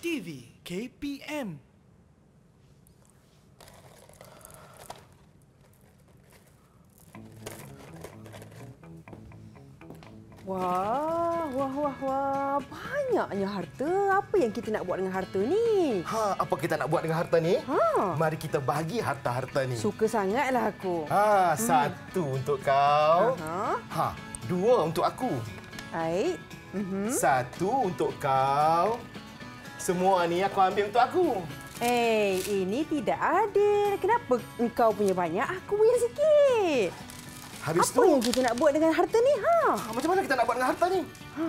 TV KPM Wah, wah, wah, wah. Banyaknya harta. Apa yang kita nak buat dengan harta ni? Ha, apa kita nak buat dengan harta ni? Ha. Mari kita bagi harta-harta ni. Suka sangatlah aku. Ha, hmm. satu hmm. untuk kau. Aha. Ha, dua untuk aku. Aih. Mhm. Uh -huh. Satu untuk kau. Semua ni aku ambil untuk aku. Eh, hey, ini tidak adil. Kenapa kau punya banyak, aku punya sikit? Habis Apa tu? yang kita nak buat dengan harta ni? Ha? Ah, macam mana kita nak buat dengan harta ni? Ha?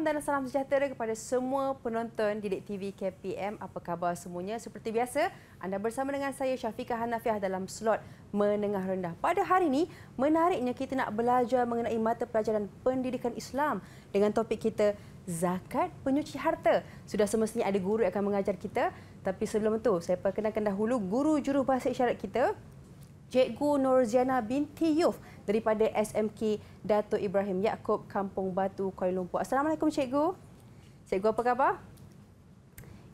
Assalamualaikum dan salam sejahtera kepada semua penonton Didik TV KPM. Apa khabar semuanya? Seperti biasa, anda bersama dengan saya Syafiqah Hanafiah dalam slot Menengah Rendah. Pada hari ini, menariknya kita nak belajar mengenai mata pelajaran pendidikan Islam dengan topik kita Zakat Penyuci Harta. Sudah semestinya ada guru yang akan mengajar kita. Tapi sebelum itu, saya perkenalkan dahulu guru jurubahasa isyarat kita, Cikgu Nurziana binti Yuf daripada SMK Dato' Ibrahim Yaakob Kampung Batu, Kuala Lumpur. Assalamualaikum Cikgu. Cikgu apa khabar?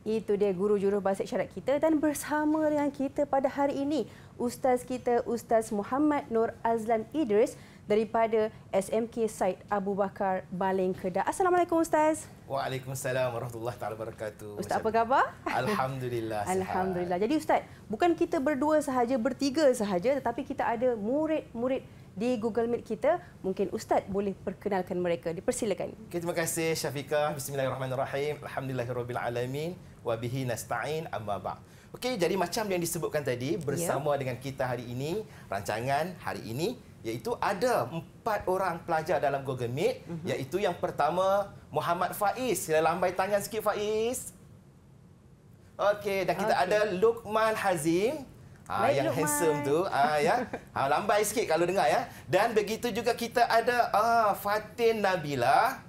Itu dia guru juru bahasa isyarat kita dan bersama dengan kita pada hari ini Ustaz kita Ustaz Muhammad Nur Azlan Idris daripada SMK Said Abu Bakar Baling Kedah. Assalamualaikum Ustaz. Waalaikumsalam warahmatullahi taala wabarakatuh. Ustaz apa khabar? Alhamdulillah. Alhamdulillah. Jadi Ustaz, bukan kita berdua sahaja, bertiga sahaja tetapi kita ada murid-murid di Google Meet kita. Mungkin Ustaz boleh perkenalkan mereka. Dipersilakan. Okay, terima kasih Syafika. Bismillahirrahmanirrahim. Wa bihi nasta'in amma ba'ad. Okey, jadi macam yang disebutkan tadi, bersama yeah. dengan kita hari ini, rancangan hari ini, iaitu ada empat orang pelajar dalam Google Meet mm -hmm. iaitu yang pertama Muhammad Faiz. Sila lambai tangan sikit Faiz. Okey dan kita okay. ada Lukman Hazim. Ah ha, yang Lukman. handsome tu ah ha, ya. Ha, lambai sikit kalau dengar ya. Dan begitu juga kita ada ha, Fatin Nabila.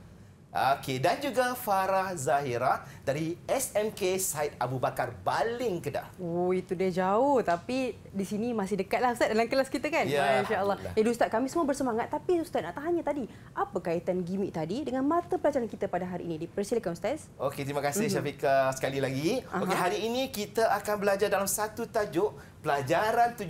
Okey dan juga Farah Zahira dari SMK Said Abu Bakar Baling Kedah. Oh itu dia jauh tapi di sini masih dekatlah ustaz dalam kelas kita kan. Ya, Masya-Allah. Eh ustaz kami semua bersemangat tapi ustaz nak tanya tadi apa kaitan gimmick tadi dengan mata pelajaran kita pada hari ini? Dipersilakan ustaz. Okey terima kasih mm-hmm. Syafika sekali lagi. Okey hari ini kita akan belajar dalam satu tajuk pelajaran 17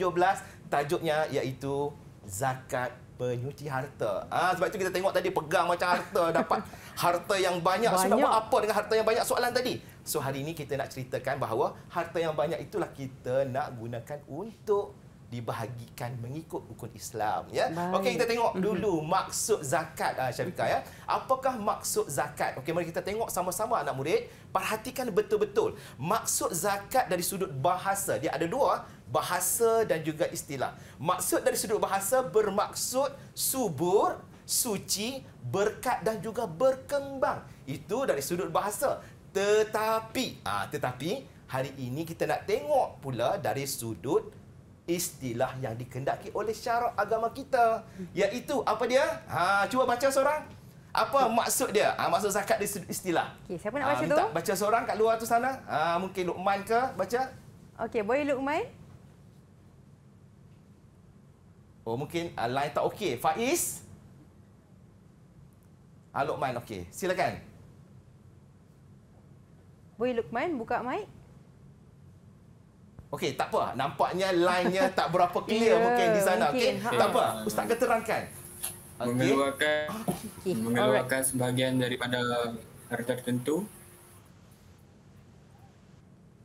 tajuknya iaitu zakat penyuci harta. Ha, sebab itu kita tengok tadi pegang macam harta, dapat harta yang banyak. banyak. So, nak buat apa dengan harta yang banyak soalan tadi? So, hari ini kita nak ceritakan bahawa harta yang banyak itulah kita nak gunakan untuk dibahagikan mengikut rukun Islam ya. Okey kita tengok mhm. dulu maksud zakat ah Syarika ya. Apakah maksud zakat? Okey mari kita tengok sama-sama anak murid, perhatikan betul-betul. Maksud zakat dari sudut bahasa dia ada dua, bahasa dan juga istilah. Maksud dari sudut bahasa bermaksud subur, suci, berkat dan juga berkembang. Itu dari sudut bahasa. Tetapi ah tetapi hari ini kita nak tengok pula dari sudut istilah yang dikendaki oleh syarak agama kita. Iaitu apa dia? Ha, cuba baca seorang. Apa maksud dia? Ha, maksud zakat di istilah. Okey, siapa nak ha, baca ha, tu? Baca seorang kat luar tu sana. Ha, mungkin Luqman ke baca? Okey, boleh Luqman. Oh, mungkin uh, line tak okey. Faiz? Ha, ah, Luqman, okey. Silakan. Boleh Luqman buka mic. Okey, tak apa. Nampaknya line-nya tak berapa clear yeah, mungkin di sana. Okey, okay. Ha. tak apa. Ustaz akan terangkan. Okay. Mengeluarkan, okay. mengeluarkan sebahagian daripada harta tertentu.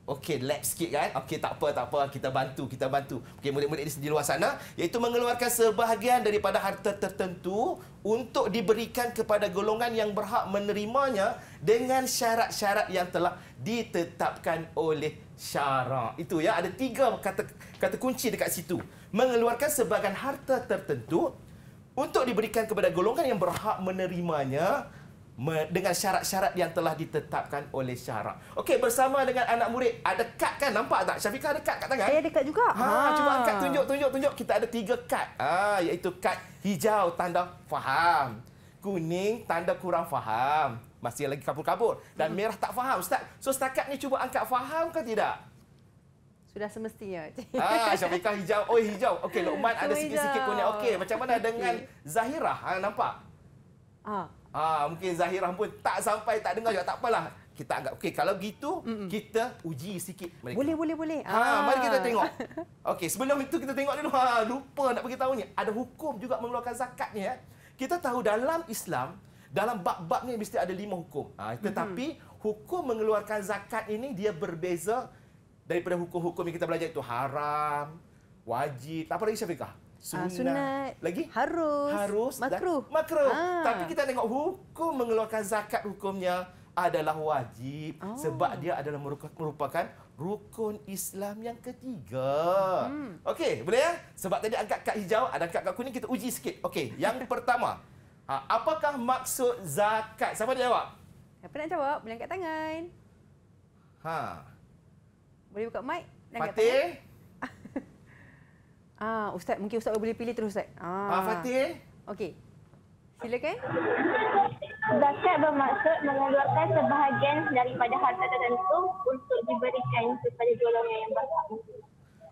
Okey, lap sikit kan? Okey, tak apa, tak apa. Kita bantu, kita bantu. Okey, murid-murid di luar sana. Iaitu mengeluarkan sebahagian daripada harta tertentu untuk diberikan kepada golongan yang berhak menerimanya dengan syarat-syarat yang telah ditetapkan oleh syarak. Itu ya, ada tiga kata, kata kunci dekat situ. Mengeluarkan sebahagian harta tertentu untuk diberikan kepada golongan yang berhak menerimanya dengan syarat-syarat yang telah ditetapkan oleh syarak. Okey, bersama dengan anak murid, ada kad kan? Nampak tak? Syafiqah ada kad kat tangan? Saya ada kad juga. Ha, ha. Cuba angkat, tunjuk, tunjuk, tunjuk. Kita ada tiga kad. Ha, iaitu kad hijau, tanda faham. Kuning, tanda kurang faham. Masih lagi kabur-kabur. Dan hmm. merah tak faham. Ustaz. So, setakat ni cuba angkat faham ke tidak? Sudah semestinya. Ha, Syafiqah hijau. Oh, hijau. Okey, Luqman ada oh, sikit-sikit kuning. Okey, macam mana dengan Zahirah? Ha, nampak? Ha. Ah mungkin Zahirah pun tak sampai tak dengar juga tak apalah. Kita agak. okey kalau gitu Mm-mm. kita uji sikit mereka. Boleh boleh boleh. Ha ah. mari kita tengok. Okey sebelum itu kita tengok dulu. Ha lupa nak bagi tahu ni ada hukum juga mengeluarkan zakat ni ya. Kita tahu dalam Islam dalam bab-bab ni mesti ada lima hukum. Ha, tetapi mm-hmm. hukum mengeluarkan zakat ini dia berbeza daripada hukum-hukum yang kita belajar itu haram, wajib. Apa lagi Syafiqah? sunat, uh, ah, sunat lagi harus, harus lah, makruh makruh ha. tapi kita tengok hukum mengeluarkan zakat hukumnya adalah wajib oh. sebab dia adalah merupakan rukun Islam yang ketiga. Hmm. Okey, boleh ya? Sebab tadi angkat kad hijau, ada angkat kad kuning kita uji sikit. Okey, yang pertama. Ha, apakah maksud zakat? Siapa nak jawab? Siapa nak jawab? Boleh angkat tangan. Ha. Boleh buka mic dan Ah, Ustaz, mungkin Ustaz boleh pilih terus Ustaz. Ah. Pak ah, Fatih. Eh? Okey. Silakan. Zakat bermaksud mengeluarkan sebahagian daripada harta tertentu untuk diberikan kepada golongan yang berhak.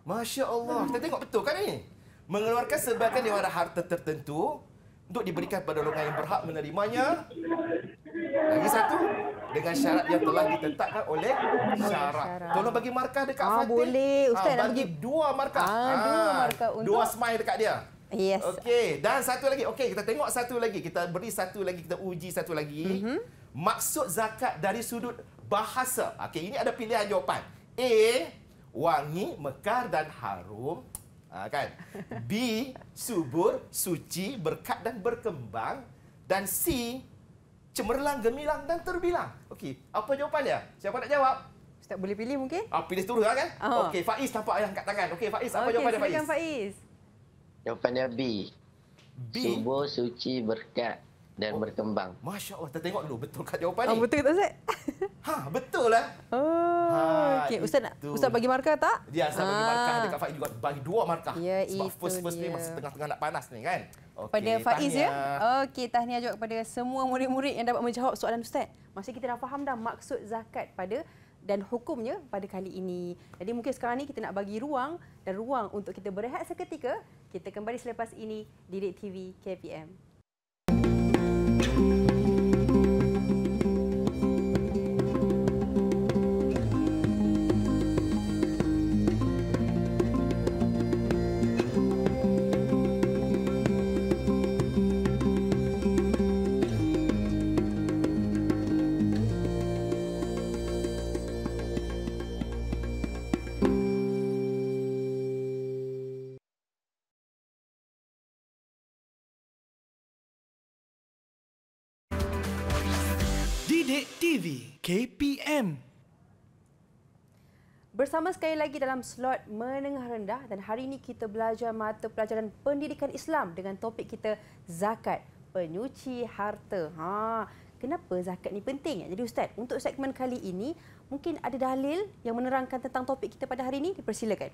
Masya Allah. Kita tengok betul kan ni? Mengeluarkan sebahagian daripada harta tertentu untuk diberikan kepada orang yang berhak menerimanya. Lagi satu, dengan syarat yang telah ditetapkan oleh syarat. Tolong bagi markah dekat ah, Fatih. Boleh, Ustaz. Ah, bagi pergi... dua markah. Ah, ah, dua markah untuk... Dua smile dekat dia. Yes. Okey, dan satu lagi. Okey, kita tengok satu lagi. Kita beri satu lagi, kita uji satu lagi. Mm-hmm. Maksud zakat dari sudut bahasa. Okey, ini ada pilihan jawapan. A, wangi, mekar dan harum. Ha, kan? B, subur, suci, berkat dan berkembang. Dan C, cemerlang, gemilang dan terbilang. Okey, apa jawapannya? Siapa nak jawab? Ustaz boleh pilih mungkin? Ah, pilih turun lah, kan? Oh. Okey, Faiz nampak ayah angkat tangan. Okey, Faiz, apa okay, jawapannya Faiz? Faiz? Jawapannya B. B. Subur, suci, berkat dan oh. berkembang. Masya Allah, kita tengok dulu betul kat jawapan ni. Oh, betul tak, Ustaz? Ha, betul lah. Oh, ha, okay. Ustaz, nak, Ustaz bagi markah tak? Ya, Ustaz ha. bagi markah ah. dekat Faiz juga. Bagi dua markah. Ya, Sebab first-first ni masih tengah-tengah nak panas ni kan. Okay, Pada Faiz ya? tahniah. ya. Okey, tahniah juga kepada semua murid-murid yang dapat menjawab soalan Ustaz. Masih kita dah faham dah maksud zakat pada dan hukumnya pada kali ini. Jadi mungkin sekarang ni kita nak bagi ruang dan ruang untuk kita berehat seketika. Kita kembali selepas ini di TV KPM. KPM. Bersama sekali lagi dalam slot menengah rendah dan hari ini kita belajar mata pelajaran pendidikan Islam dengan topik kita zakat penyuci harta. Ha, kenapa zakat ni penting? Jadi ustaz, untuk segmen kali ini mungkin ada dalil yang menerangkan tentang topik kita pada hari ini dipersilakan.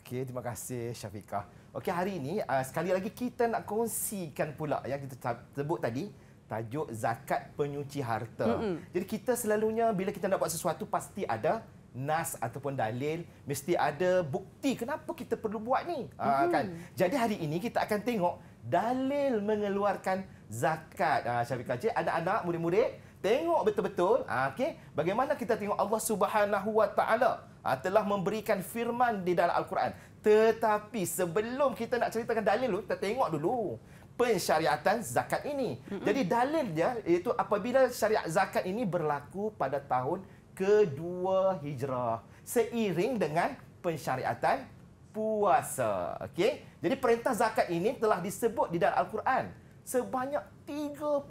Okey, terima kasih Syafiqah. Okey, hari ini uh, sekali lagi kita nak kongsikan pula yang kita sebut tadi tajuk zakat penyuci harta. Mm-hmm. Jadi kita selalunya bila kita nak buat sesuatu pasti ada nas ataupun dalil, mesti ada bukti kenapa kita perlu buat ni. Ah, mm-hmm. Ha, kan. Jadi hari ini kita akan tengok dalil mengeluarkan zakat. Ah ha, Syafiq Kaji, anak-anak, murid-murid tengok betul-betul ha, okey bagaimana kita tengok Allah Subhanahu Wa Taala ha, telah memberikan firman di dalam al-Quran. Tetapi sebelum kita nak ceritakan dalil tu, kita tengok dulu pensyariatan zakat ini. Mm-hmm. Jadi dalilnya iaitu apabila syariat zakat ini berlaku pada tahun kedua hijrah seiring dengan pensyariatan puasa. Okey. Jadi perintah zakat ini telah disebut di dalam al-Quran sebanyak 35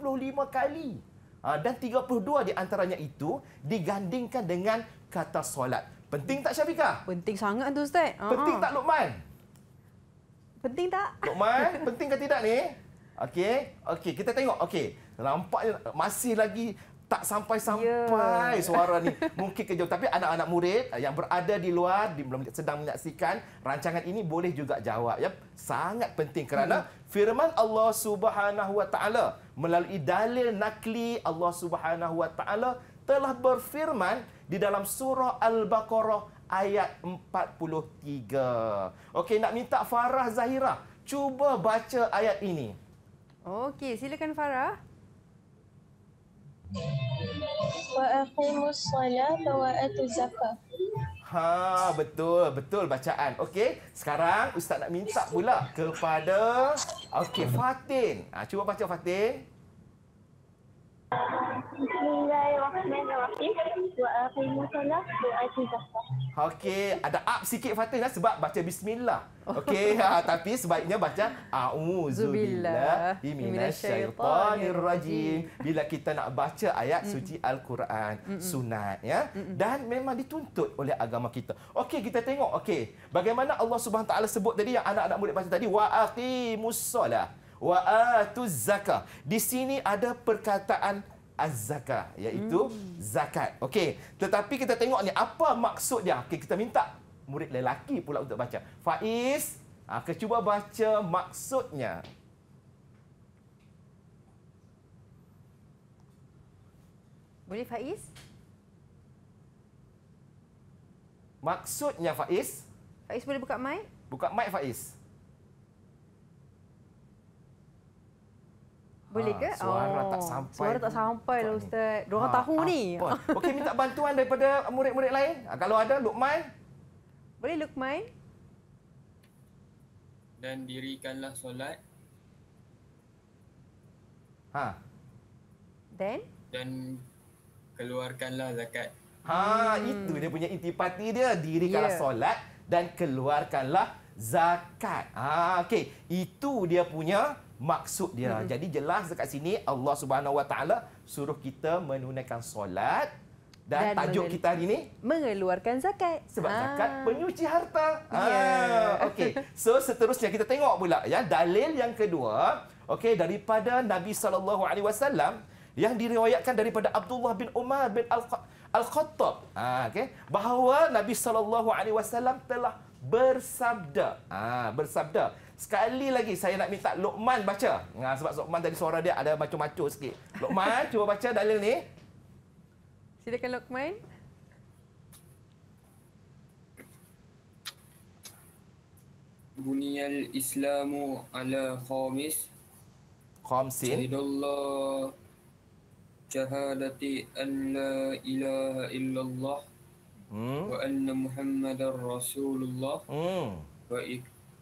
kali. Ha, dan 32 di antaranya itu digandingkan dengan kata solat. Penting tak Syafiqah? Penting sangat tu Ustaz. Penting uh-huh. tak Luqman? Penting tak? Lokman, penting ke tidak ni? Okey, okey kita tengok. Okey, nampaknya masih lagi tak sampai-sampai yeah. suara ni. Mungkin kejauh. Tapi anak-anak murid yang berada di luar, di, sedang menyaksikan rancangan ini boleh juga jawab. Ya, sangat penting kerana hmm. firman Allah Subhanahu melalui dalil nakli Allah Subhanahu telah berfirman di dalam surah Al-Baqarah ayat 43. Okey, nak minta Farah Zahira cuba baca ayat ini. Okey, silakan Farah. Wa aqimus salata wa atuz zakah. Ha, betul, betul bacaan. Okey, sekarang ustaz nak minta pula kepada okey Fatin. Ha, cuba baca Fatin. Okey, ada up sikit Fatin lah sebab baca bismillah. Oh. Okey, ha, tapi sebaiknya baca a'udzubillah minasyaitanir rajim. Bila kita nak baca ayat mm. suci al-Quran sunat ya dan memang dituntut oleh agama kita. Okey, kita tengok okey. Bagaimana Allah Subhanahu taala sebut tadi yang anak-anak murid baca tadi wa aqimus wa atuz zakah. Di sini ada perkataan az-zakah iaitu hmm. zakat. Okey, tetapi kita tengok ni apa maksud dia? Okey, kita minta murid lelaki pula untuk baca. Faiz, ah ha, cuba baca maksudnya. Boleh Faiz? Maksudnya Faiz? Faiz boleh buka mic? Buka mic Faiz. Boleh ah, ke? Ha, suara oh. tak sampai. Suara tak sampai lah ustaz. Dorang ha, ah, tahu apa. ni. Okey minta bantuan daripada murid-murid lain. Ah, kalau ada Lukman. Boleh Lukman? Dan dirikanlah solat. Ha. Then? Dan keluarkanlah zakat. Ha, hmm. itu dia punya intipati dia. Dirikanlah yeah. solat dan keluarkanlah zakat. Ha, okey. Itu dia punya maksud dia. Hmm. Jadi jelas dekat sini Allah Subhanahu Wa Taala suruh kita menunaikan solat dan, dan tajuk kita hari ini mengeluarkan zakat. Sebab ha. zakat penyuci harta. Ha. Ya. Yeah. Okey. So seterusnya kita tengok pula ya dalil yang kedua, okey daripada Nabi Sallallahu Alaihi Wasallam yang diriwayatkan daripada Abdullah bin Umar bin Al-Khattab. Ha, okey. Bahawa Nabi Sallallahu Alaihi Wasallam telah bersabda. Ha, bersabda. Sekali lagi saya nak minta Lokman baca. Ha, sebab Lokman tadi suara dia ada macu-macu sikit. Lokman, cuba baca dalil ni. Silakan Lokman. Buniyal Islamu ala khamis. Khamsin. Sayyidullah syahadati an la ilaha illallah. Hmm. Wa anna muhammadan rasulullah. Hmm. Wa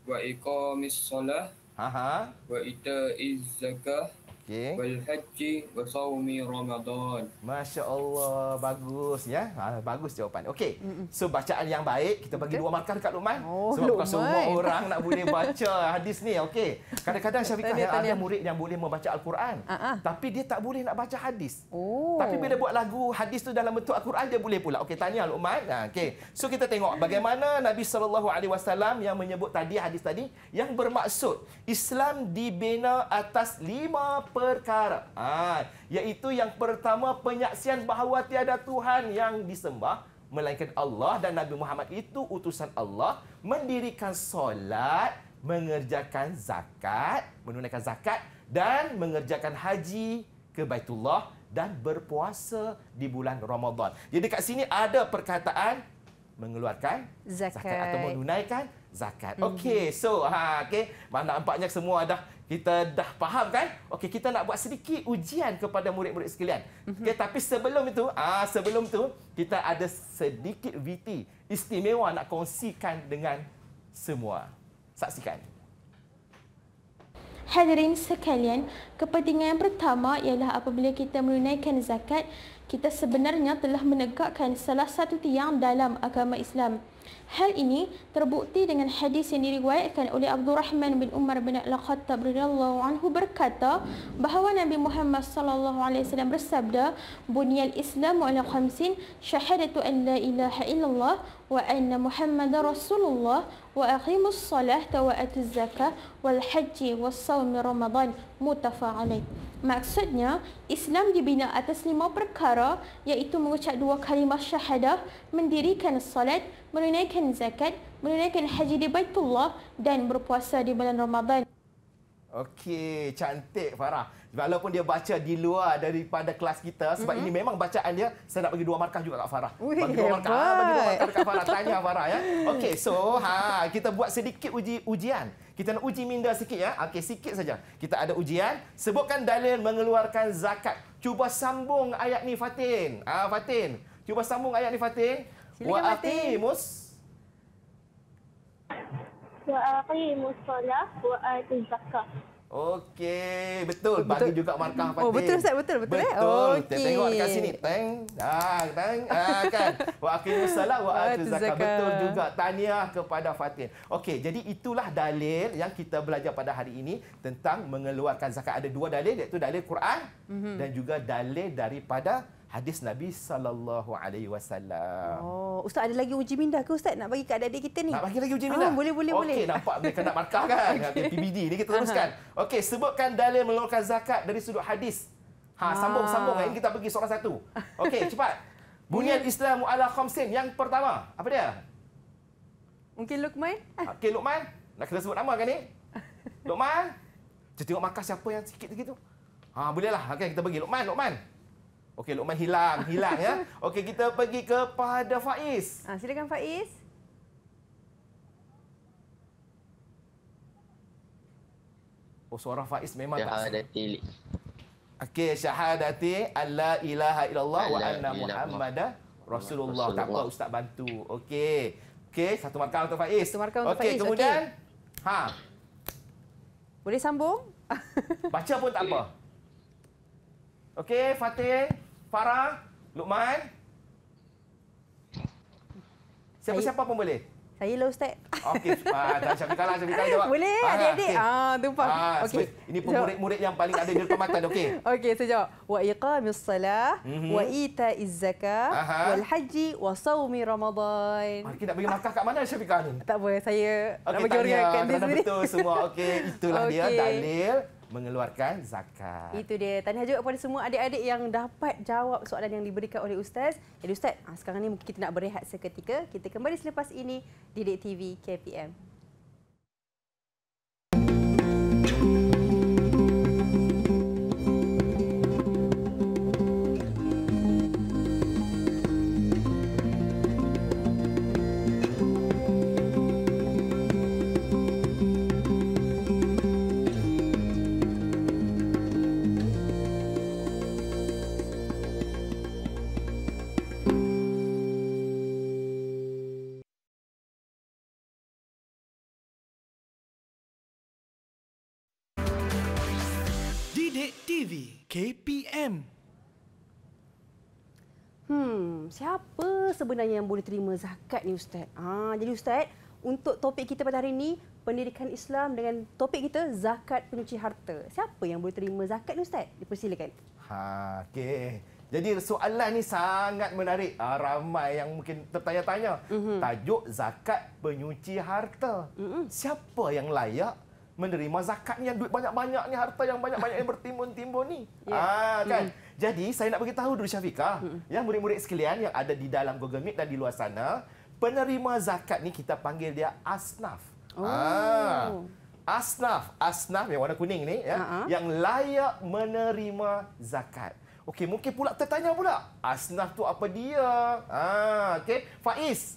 wa iqamis solah ha ha wa ita'iz zakah Okey. Wal haji wa sawmi Ramadan. Masya-Allah, bagus ya. Ah, bagus jawapan. Okey. So bacaan yang baik, kita bagi okay. dua markah dekat Luqman. Oh, Sebab bukan semua orang nak boleh baca hadis ni. Okey. Kadang-kadang Syafiqah ada ya, murid yang boleh membaca Al-Quran, uh-huh. tapi dia tak boleh nak baca hadis. Oh. Tapi bila buat lagu, hadis tu dalam bentuk Al-Quran dia boleh pula. Okey, tanya Luqman. Ha, okey. So kita tengok bagaimana Nabi sallallahu alaihi wasallam yang menyebut tadi hadis tadi yang bermaksud Islam dibina atas lima perkara. Ha, iaitu yang pertama penyaksian bahawa tiada Tuhan yang disembah melainkan Allah dan Nabi Muhammad itu utusan Allah mendirikan solat, mengerjakan zakat, menunaikan zakat dan mengerjakan haji ke Baitullah dan berpuasa di bulan Ramadan. Jadi kat sini ada perkataan mengeluarkan zakat, zakat atau menunaikan zakat. Mhm. Okey, so ha okey, mana nampaknya semua dah kita dah faham kan okey kita nak buat sedikit ujian kepada murid-murid sekalian mhm. okey tapi sebelum itu ah sebelum tu kita ada sedikit VT istimewa nak kongsikan dengan semua saksikan Hadirin sekalian, kepentingan yang pertama ialah apabila kita menunaikan zakat, kita sebenarnya telah menegakkan salah satu tiang dalam agama Islam. Hal ini terbukti dengan hadis yang diriwayatkan oleh Abdul Rahman bin Umar bin Al-Khattab radhiyallahu anhu berkata bahawa Nabi Muhammad sallallahu alaihi wasallam bersabda bunyal Islam ala khamsin syahadatu an la ilaha illallah wa anna Muhammadar Rasulullah wa aqimus salata wa atuz zakah wal hajj was sawm ramadan mutafa'alaih. Maksudnya, Islam dibina atas lima perkara iaitu mengucap dua kalimah syahadah, mendirikan salat, menunaikan zakat, menunaikan haji di Baitullah dan berpuasa di bulan Ramadan. Okey, cantik Farah. Walaupun dia baca di luar daripada kelas kita sebab mm-hmm. ini memang bacaan dia, saya nak bagi dua markah juga kat Farah. Ui, bagi dua markah, bagi dua markah Farah. Tanya Farah ya. Okey, so ha, kita buat sedikit uji ujian. Kita nak uji minda sikit ya. Okey, sikit saja. Kita ada ujian. Sebutkan dalil mengeluarkan zakat. Cuba sambung ayat ni Fatin. Ah Fatin. Cuba sambung ayat ni Fatin. Wa aqimus Wa mus salat wa aatuz zakat. Okey, betul. betul. Bagi juga markah oh, Fatin. Oh, betul Ustaz, betul, betul, eh? betul eh. Okey. Betul. Tengok dekat sini. Teng. Ah, teng. Ah, kan. Wa aqimus salat wa atuz zakat. Betul juga. Tahniah kepada Fatin. Okey, jadi itulah dalil yang kita belajar pada hari ini tentang mengeluarkan zakat. Ada dua dalil iaitu dalil Quran mm -hmm. dan juga dalil daripada hadis Nabi sallallahu alaihi wasallam. Oh, ustaz ada lagi uji minda ke ustaz nak bagi kat adik-adik kita ni? Nak bagi lagi uji ah, minda? Oh, boleh boleh okay, boleh. Okey, nampak mereka nak markah kan? Okay. PBD ni kita teruskan. Okey, sebutkan dalil mengeluarkan zakat dari sudut hadis. Ha, ah. sambung-sambung kan kita pergi seorang satu. Okey, cepat. Bunyian Islam ala khamsin yang pertama. Apa dia? Mungkin Luqman? Okey, Luqman. Nak kena sebut nama kan ni? Luqman. Kita tengok markah siapa yang sikit lagi tu. Ha, bolehlah. Okey, kita bagi Luqman, Luqman. Okey, Luqman hilang, hilang ya. Okey, kita pergi kepada Faiz. Ha, silakan Faiz. Oh, suara Faiz memang tak sedih. Okey, syahadati alla ilaha illallah wa anna muhammada rasulullah. Tak apa, Ustaz bantu. Okey. Okey, satu markah untuk Faiz. Satu markah untuk okay, Faiz. Okey, kemudian. Okay. Ha. Boleh sambung? Baca pun tak apa. Okey, Fatih. Farah, Luqman. Siapa-siapa pun boleh. Saya lah Ustaz. Okey, jangan ah, Syafiq kalah. Syafiq kalah jawab. Boleh, adik-adik. Okay. Ah, tumpah. Ah, okay. Ini pun murid-murid yang paling ada di rekamatan, okey? Okey, saya jawab. Wa iqamis salah, mhm. wa ita izzaka, wal haji, wa sawmi ramadhan. Mari ah, kita pergi makah kat mana Syafiq ni? Tak boleh, saya okay, nak pergi orang kat diri. Okey, betul semua. Okey, itulah okay. dia dalil mengeluarkan zakat. Itu dia. Tahniah juga kepada semua adik-adik yang dapat jawab soalan yang diberikan oleh Ustaz. Jadi Ustaz, ah, sekarang ni mungkin kita nak berehat seketika. Kita kembali selepas ini di DTV KPM. KPM. Hmm, siapa sebenarnya yang boleh terima zakat ni ustaz? Ah, jadi ustaz, untuk topik kita pada hari ini, pendidikan Islam dengan topik kita zakat penyuci harta. Siapa yang boleh terima zakat ni ustaz? Dipersilakan. Ha, okay. Jadi soalan ni sangat menarik. Ah, ramai yang mungkin tertanya-tanya. Mm-hmm. Tajuk zakat penyuci harta. Mm-hmm. Siapa yang layak menerima zakat ni yang duit banyak-banyak ni harta yang banyak-banyak yang bertimbun-timbun ni. Yeah. Ah kan. Mm. Jadi saya nak bagi tahu dulu Syafika, mm. ya murid-murid sekalian yang ada di dalam Google Meet dan di luar sana, penerima zakat ni kita panggil dia asnaf. Ah. Oh. Ah. Asnaf, asnaf yang warna kuning ni ya, uh-huh. yang layak menerima zakat. Okey, mungkin pula tertanya pula. Asnaf tu apa dia? Ah, okey. Faiz,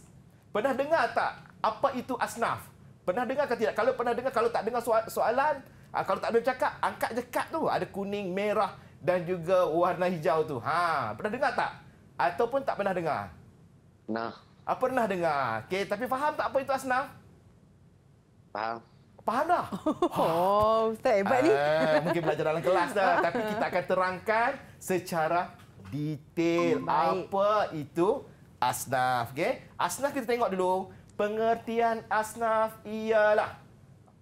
pernah dengar tak apa itu asnaf? Pernah dengar ke tidak? Kalau pernah dengar, kalau tak dengar soal- soalan, ah, kalau tak ada cakap, angkat je kad tu. Ada kuning, merah dan juga warna hijau tu. Ha, pernah dengar tak? Ataupun tak pernah dengar? Nah. Apa ah, pernah dengar. Okey, tapi faham tak apa itu Asnaf? Faham. Faham dah? Oh, Ustaz hebat ni. Ah, mungkin belajar dalam kelas dah. tapi kita akan terangkan secara detail apa itu Asnaf. Okay? Asnaf kita tengok dulu pengertian asnaf ialah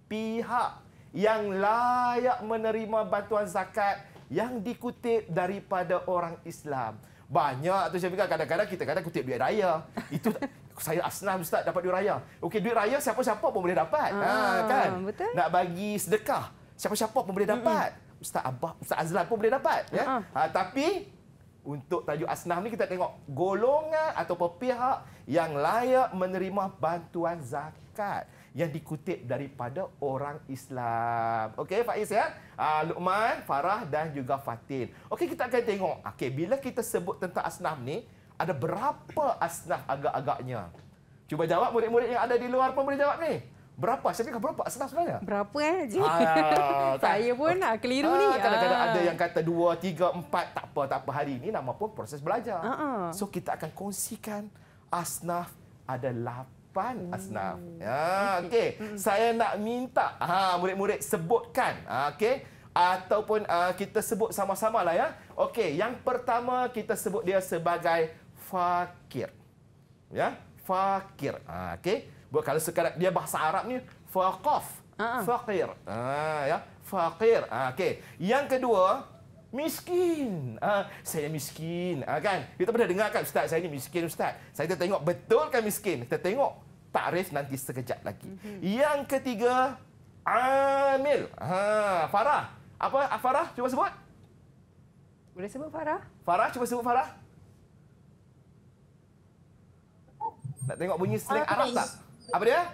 pihak yang layak menerima bantuan zakat yang dikutip daripada orang Islam. Banyak tu Syafiqah. Kadang-kadang kita kadang kutip duit raya. Itu saya asnaf ustaz dapat duit raya. Okey duit raya siapa-siapa pun boleh dapat. Ha, ah, ha, kan? Betul. Nak bagi sedekah siapa-siapa pun boleh dapat. Mm-mm. Ustaz Abah, Ustaz Azlan pun boleh dapat. Ya? Uh-huh. Ha, tapi untuk tajuk asnaf ni kita tengok golongan atau pihak yang layak menerima bantuan zakat yang dikutip daripada orang Islam. Okey Faiz ya. Ah Luqman, Farah dan juga Fatin. Okey kita akan tengok. Okey bila kita sebut tentang asnaf ni ada berapa asnaf agak-agaknya? Cuba jawab murid-murid yang ada di luar pun boleh jawab ni. Berapa? Syafiqah berapa? Senang sebenarnya. Berapa eh Haji? Ah, Saya pun nak keliru ah, ni. Kadang-kadang ah. ada yang kata dua, tiga, empat. Tak apa, tak apa. Hari ini nama pun proses belajar. Uh-uh. So kita akan kongsikan asnaf ada lapan hmm. asnaf. Ya, okay. Hmm. Saya nak minta ha, murid-murid sebutkan. Ha, okay. Ataupun uh, kita sebut sama-sama lah ya. Okay, yang pertama kita sebut dia sebagai fakir. Ya, fakir. Ha, okay buat kalau sekarang dia bahasa Arab ni faqaf uh-huh. faqir ah ya faqir ah, okey yang kedua miskin ah, saya miskin ah, kan kita pernah dengar kan ustaz saya ni miskin ustaz saya tengok betul kan miskin kita tengok takrif nanti sekejap lagi uh-huh. yang ketiga amil ha farah apa ah, farah cuba sebut boleh sebut farah farah cuba sebut farah nak tengok bunyi slang Arab tak? Apa dia?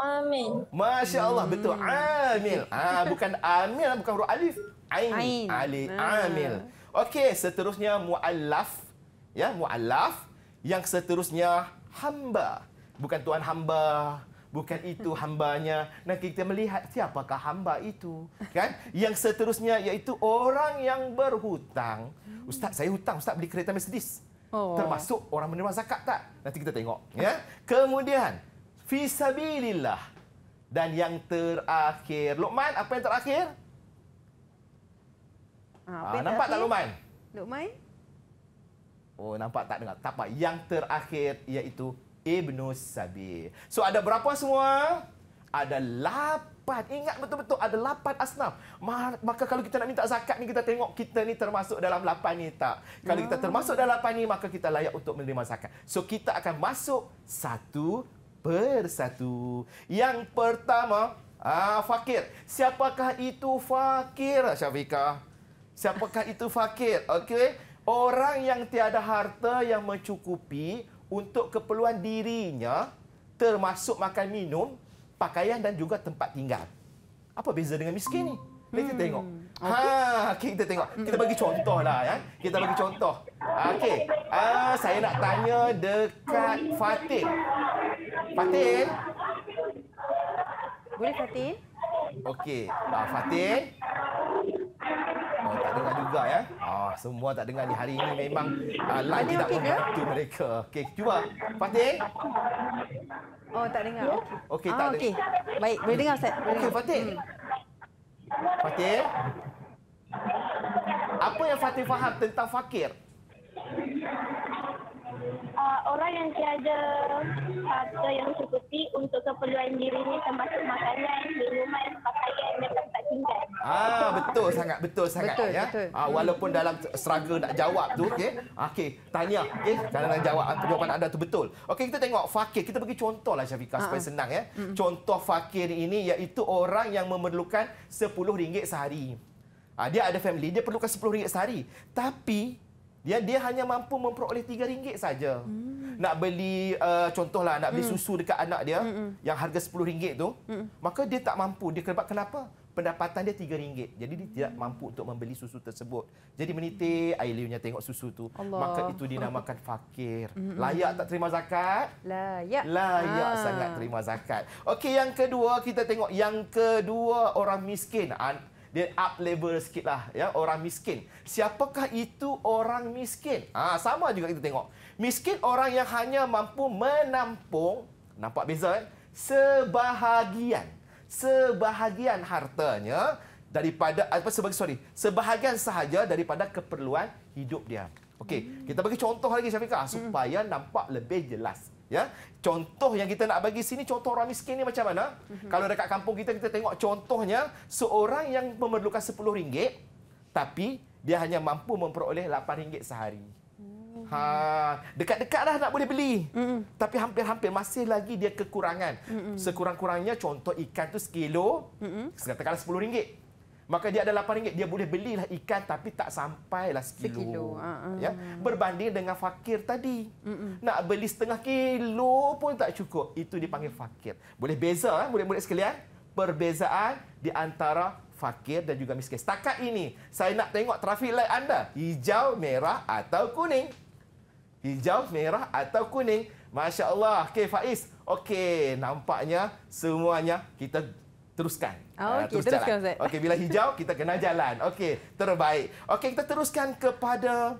Amin. Masya Allah betul. Hmm. Amin. Ah bukan amin bukan huruf alif. Ain. Ain. Ali. Ah. Amin. Okey seterusnya muallaf. Ya muallaf. Yang seterusnya hamba. Bukan tuan hamba. Bukan itu hambanya. Dan kita melihat siapakah hamba itu. kan? Yang seterusnya iaitu orang yang berhutang. Hmm. Ustaz, saya hutang. Ustaz beli kereta Mercedes oh. termasuk orang menerima zakat tak nanti kita tengok ya kemudian fisabilillah dan yang terakhir Luqman apa yang terakhir ah, apa ah, nampak terakhir? tak Luqman Luqman oh nampak tak dengar tak apa yang terakhir iaitu ibnu sabil so ada berapa semua ada 8 lapan. Ingat betul-betul ada lapan asnaf. Maka kalau kita nak minta zakat ni, kita tengok kita ni termasuk dalam lapan ni tak. Kalau kita ah. termasuk dalam lapan ni, maka kita layak untuk menerima zakat. So kita akan masuk satu persatu. Yang pertama, ah, fakir. Siapakah itu fakir, Syafika? Siapakah itu fakir? Okey. Orang yang tiada harta yang mencukupi untuk keperluan dirinya termasuk makan minum pakaian dan juga tempat tinggal. Apa beza dengan miskin ni? Hmm. Kita tengok. Ha, kita tengok. Kita hmm. bagi contoh lah ya. Kita bagi contoh. Okey. Ah, saya nak tanya dekat Fatin. Fatin. Boleh Fatin? Okey. Ah, Fatin. Oh, tak dengar juga ya. Ah, semua tak dengar di hari ini memang ah, live tidak okay, membantu ya? mereka. Okey, cuba. Fatin. Oh, tak dengar. Yeah. Okey, ah, tak okay. dengar. Baik, boleh dengar, Ustaz. Okey, Fatih. Hmm. Fatih. Apa yang Fatih faham tentang fakir? uh, orang yang tiada harta yang cukupi untuk keperluan diri ni termasuk makanan, minuman, pakaian dan tempat tinggal. Ah betul sangat betul sangat betul, ya. Betul. Ah walaupun dalam struggle nak jawab tu okey. Ah, okey, tanya okey. Jangan nak jawab ah, jawapan anda tu betul. Okey, kita tengok fakir. Kita bagi contohlah Syafika supaya uh senang ya. Contoh fakir ini iaitu orang yang memerlukan RM10 sehari. Ah dia ada family, dia perlukan RM10 sehari. Tapi dia dia hanya mampu memperoleh RM3 saja. Hmm. Nak beli uh, contohlah nak beli hmm. susu dekat anak dia hmm. yang harga RM10 tu, hmm. maka dia tak mampu. Dia kenapa? kenapa? Pendapatan dia RM3. Jadi dia tidak mampu untuk membeli susu tersebut. Jadi menitik Ailiunya tengok susu tu, Allah. maka itu dinamakan fakir. Hmm. Layak tak terima zakat? Layak. Layak ha. sangat terima zakat. Okey, yang kedua kita tengok yang kedua orang miskin dia up level sikit lah ya orang miskin siapakah itu orang miskin ah ha, sama juga kita tengok miskin orang yang hanya mampu menampung nampak beza kan sebahagian sebahagian hartanya daripada apa sebagai sorry sebahagian sahaja daripada keperluan hidup dia okey kita bagi contoh lagi Syafiqah hmm. supaya hmm. nampak lebih jelas Ya, contoh yang kita nak bagi sini contoh orang miskin ni macam mana? Mm-hmm. Kalau dekat kampung kita kita tengok contohnya seorang yang memerlukan RM10 tapi dia hanya mampu memperoleh RM8 sehari. Oh. Ha, dekat-dekat dah nak boleh beli. Mm-hmm. Tapi hampir-hampir masih lagi dia kekurangan. Mm-hmm. Sekurang-kurangnya contoh ikan tu sekilo, mm-hmm. katakanlah RM10. Maka dia ada lapan ringgit, dia boleh belilah ikan tapi tak sampailah sekilo. sekilo. Uh, uh. Ya? Berbanding dengan fakir tadi. Uh, uh. Nak beli setengah kilo pun tak cukup. Itu dipanggil fakir. Boleh beza, eh, murid-murid eh? sekalian. Perbezaan di antara fakir dan juga miskin. Setakat ini, saya nak tengok traffic light anda. Hijau, merah atau kuning? Hijau, merah atau kuning? Masya Allah. Okey, Faiz. Okey, nampaknya semuanya kita teruskan. Oh, ah, ah, okay. Terus teruskan. jalan. Okey, bila hijau kita kena jalan. Okey, terbaik. Okey, kita teruskan kepada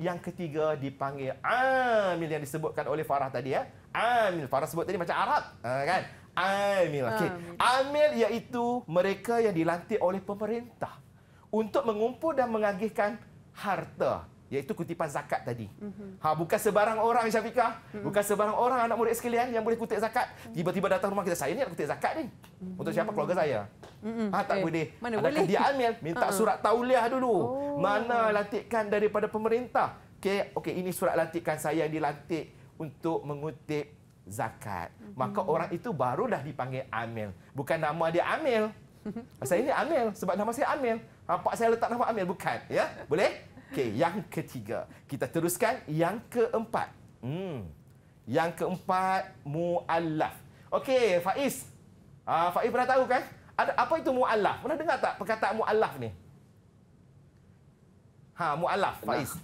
yang ketiga dipanggil amil yang disebutkan oleh Farah tadi ya. Amil Farah sebut tadi macam Arab. Ah, kan? Amil. Okey. Amil iaitu mereka yang dilantik oleh pemerintah untuk mengumpul dan mengagihkan harta iaitu kutipan zakat tadi. Mm-hmm. Ha bukan sebarang orang Syafiqah, mm-hmm. bukan sebarang orang anak murid sekalian yang boleh kutip zakat. Mm-hmm. Tiba-tiba datang rumah kita, saya ni nak kutip zakat ni. Mm-hmm. Untuk siapa keluarga saya? Mm-hmm. Ha tak eh, boleh. Mana Adakah boleh? dia amil minta surat tauliah dulu. Oh. Mana latikan daripada pemerintah? Okey, okey ini surat latikan saya yang dilantik untuk mengutip zakat. Mm-hmm. Maka orang itu baru dah dipanggil amil, bukan nama dia amil. mm Saya ini amil sebab nama saya amil. Ha, pak saya letak nama amil bukan, ya? Boleh? Okey, yang ketiga. Kita teruskan yang keempat. Hmm. Yang keempat, mu'allaf. Okey, Faiz. Uh, Faiz pernah tahu kan? Ada, apa itu mu'allaf? Pernah dengar tak perkataan mu'allaf ni? Ha, mu'allaf, Faiz.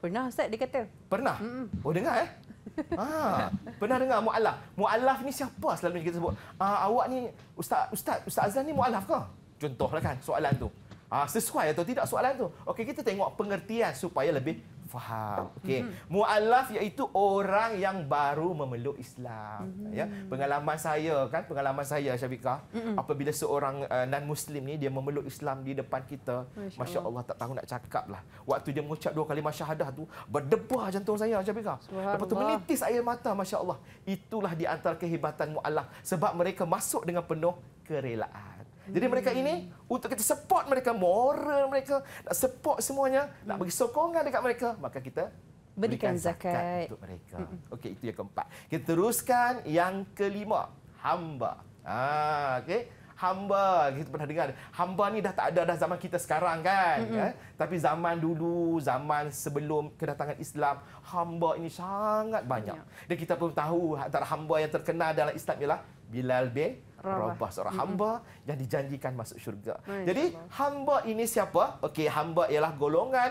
Pernah, Ustaz, dia kata. Pernah? Mm-mm. Oh, dengar eh? Ha, pernah dengar mu'allaf? Mu'allaf ni siapa selalu kita sebut? Uh, awak ni, Ustaz, Ustaz, Ustaz Azlan ni mu'allaf ke? Contohlah kan soalan tu. Ah sesuai atau tidak soalan tu. Okey kita tengok pengertian supaya lebih faham. Okey. Mm -hmm. Muallaf iaitu orang yang baru memeluk Islam. Mm -hmm. Ya. Pengalaman saya kan, pengalaman saya Syafika, mm -hmm. apabila seorang uh, eh, non muslim ni dia memeluk Islam di depan kita, masya-Allah Masya Allah, tak tahu nak cakap lah Waktu dia mengucap dua kali masyhadah tu, berdebar jantung saya Syafika. Lepas tu menitis air mata masya-Allah. Itulah di antara kehebatan mualaf sebab mereka masuk dengan penuh kerelaan. Jadi mereka ini untuk kita support mereka, moral mereka, nak support semuanya, nak bagi sokongan dekat mereka, maka kita berikan zakat, zakat untuk mereka. Okey, itu yang keempat. Kita teruskan yang kelima, hamba. Ah, okey. Hamba, kita pernah dengar. Hamba ni dah tak ada dah zaman kita sekarang kan. Mm-hmm. Eh? Tapi zaman dulu, zaman sebelum kedatangan Islam, hamba ini sangat banyak. banyak. Dan kita pun tahu antara hamba yang terkenal dalam Islam ialah Bilal bin Rabah seorang hamba mm-hmm. yang dijanjikan masuk syurga. Masya Jadi Allah. hamba ini siapa? Okey, hamba ialah golongan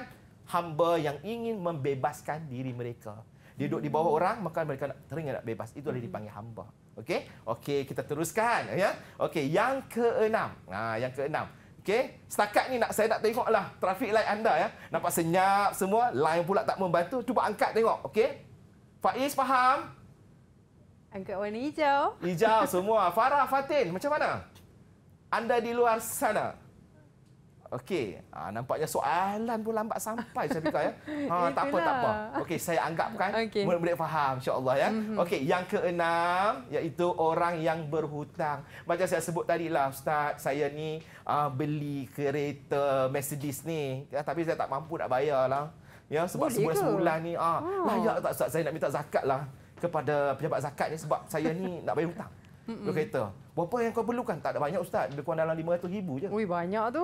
hamba yang ingin membebaskan diri mereka. Dia duduk di bawah orang maka mereka nak teringat nak bebas. Itu adalah dipanggil hamba. Okey? Okey, kita teruskan ya. Okey, yang keenam. Ha, yang keenam. Okey, setakat ni nak saya nak tengoklah traffic light anda ya. Nampak senyap semua, line pula tak membantu. Cuba angkat tengok, okey? Faiz faham? Angkat warna hijau. Hijau semua. Farah, Fatin, macam mana? Anda di luar sana. Okey, ha, nampaknya soalan pun lambat sampai Syafiqah ya. Ha, Itulah. tak apa, tak apa. Okey, saya anggapkan. Okay. Mudah-mudahan faham, insyaAllah ya. Mm-hmm. Okey, yang keenam iaitu orang yang berhutang. Macam saya sebut tadi lah, Ustaz, saya ni uh, beli kereta Mercedes ni. Ya, tapi saya tak mampu nak bayar lah. Ya, sebab oh, sebulan-sebulan ni, ah, oh. layak tak Ustaz? Saya nak minta zakat lah kepada pejabat zakat ni sebab saya ni nak bayar hutang. Dua kereta. Berapa yang kau perlukan? Tak ada banyak ustaz. Lebih kurang dalam 500 ribu je. Ui banyak tu.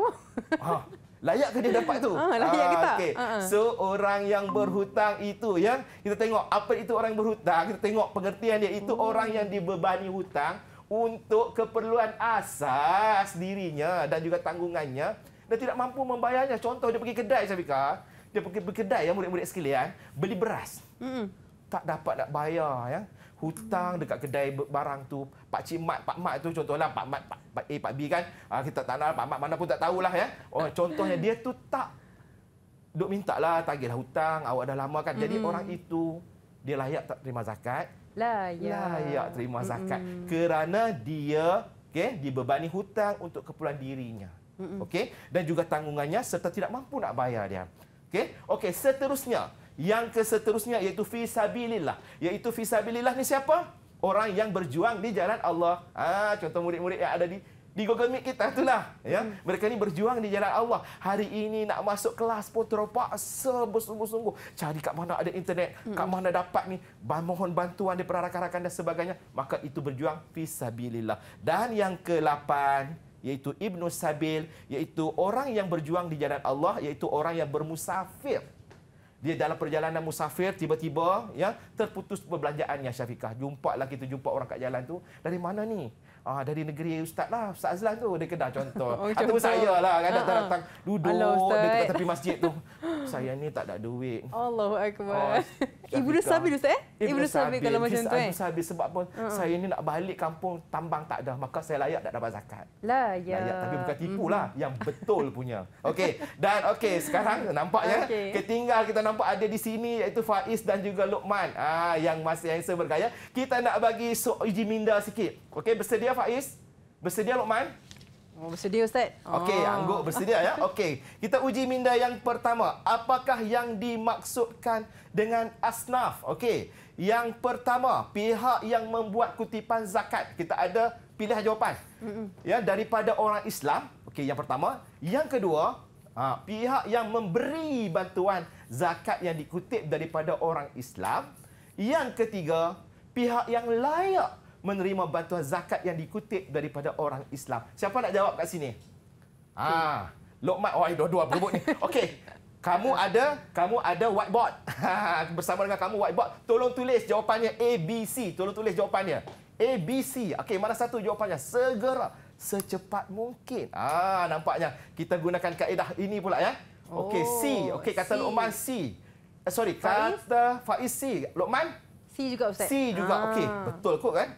Ha. Layak ke dia dapat tu? Ha, layak ke tak? Ah, okay. Ah, so orang yang berhutang itu yang Kita tengok apa itu orang yang berhutang. Kita tengok pengertian dia. Itu Ui. Hmm. orang yang dibebani hutang untuk keperluan asas dirinya dan juga tanggungannya. Dan tidak mampu membayarnya. Contoh dia pergi kedai Syafiqah. Dia pergi kedai ya murid-murid sekalian. Beli beras. Mm tak dapat nak bayar ya hutang dekat kedai barang tu pak cik mat pak mat tu contohlah pak mat pak, pak A pak B kan ha, kita tak nak pak mat mana pun tak tahulah ya oh ah. contohnya dia tu tak duk mintalah tagihlah hutang awak dah lama kan jadi mm. orang itu dia layak tak terima zakat layak layak terima zakat mm. kerana dia okey dibebani hutang untuk keperluan dirinya okey dan juga tanggungannya serta tidak mampu nak bayar dia okey okey seterusnya yang keseterusnya iaitu fisabilillah. Iaitu fisabilillah ni siapa? Orang yang berjuang di jalan Allah. Ah contoh murid-murid yang ada di di Google Meet kita itulah. Ya. Hmm. Mereka ni berjuang di jalan Allah. Hari ini nak masuk kelas pun terpaksa bersungguh-sungguh. Cari kat mana ada internet. Kat hmm. mana dapat ni. Mohon bantuan daripada rakan-rakan dan sebagainya. Maka itu berjuang. Fisabilillah. Dan yang ke-8 iaitu Ibnu Sabil, yaitu orang yang berjuang di jalan Allah, yaitu orang yang bermusafir dia dalam perjalanan musafir tiba-tiba ya terputus perbelanjaannya Syafiqah jumpa lah kita jumpa orang kat jalan tu dari mana ni ah dari negeri ustaz lah ustaz Azlan tu dari Kedah contoh oh, ataupun saya lah kadang datang, ha, ha. datang duduk Hello, dekat tepi masjid tu saya ni tak ada duit Allahu akbar oh, Ibu Nur Sabi Ustaz eh? Ibu Nur Sabi kalau macam tu eh? Ibu Sabi sebab pun uh-huh. Ha, saya ni nak balik kampung tambang tak ada maka saya layak tak dapat zakat. Lah ya. Layak tapi bukan tipu mm-hmm. lah yang betul punya. Okey dan okey sekarang nampaknya okay. ketinggal kita nampak ada di sini iaitu Faiz dan juga Luqman ah yang masih yang bergaya kita nak bagi so, uji minda sikit. Okey, bersedia Faiz? Bersedia Luqman? Oh, bersedia Ustaz. Okey, oh. Angguk bersedia ya. Okey, kita uji minda yang pertama. Apakah yang dimaksudkan dengan asnaf? Okey, yang pertama, pihak yang membuat kutipan zakat. Kita ada pilihan jawapan. Ya, daripada orang Islam. Okey, yang pertama. Yang kedua, ha, pihak yang memberi bantuan zakat yang dikutip daripada orang Islam. Yang ketiga, pihak yang layak menerima bantuan zakat yang dikutip daripada orang Islam? Siapa nak jawab kat sini? Okay. Ah, hmm. Lokmat, oh, dua dua berebut ni. Okey. Kamu ada, kamu ada whiteboard. Bersama dengan kamu whiteboard, tolong tulis jawapannya A B C. Tolong tulis jawapannya. A B C. Okey, mana satu jawapannya? Segera, secepat mungkin. Ah, nampaknya kita gunakan kaedah ini pula ya. Okey, C. Oh, Okey, kata Lokman C. Eh, sorry, kata Faiz C. Lokman? C juga Ustaz. C juga. Ah. Okey, betul kot kan?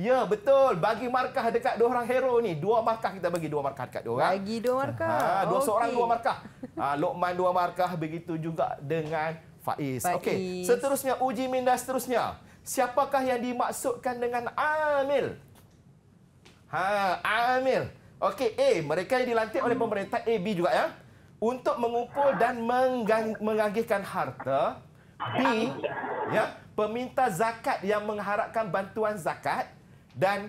Ya, betul. Bagi markah dekat dua orang hero ni. Dua markah kita bagi. Dua markah dekat dua orang. Bagi dua markah. Ha, dua okay. seorang dua markah. Ha, Lokman dua markah. Begitu juga dengan Faiz. Faiz. Okey, seterusnya. Uji minda seterusnya. Siapakah yang dimaksudkan dengan Amil? Ha, Amil. Okey, A. Mereka yang dilantik oleh pemerintah. A, B juga ya. Untuk mengumpul dan menganggihkan harta. B, ya. Peminta zakat yang mengharapkan bantuan zakat dan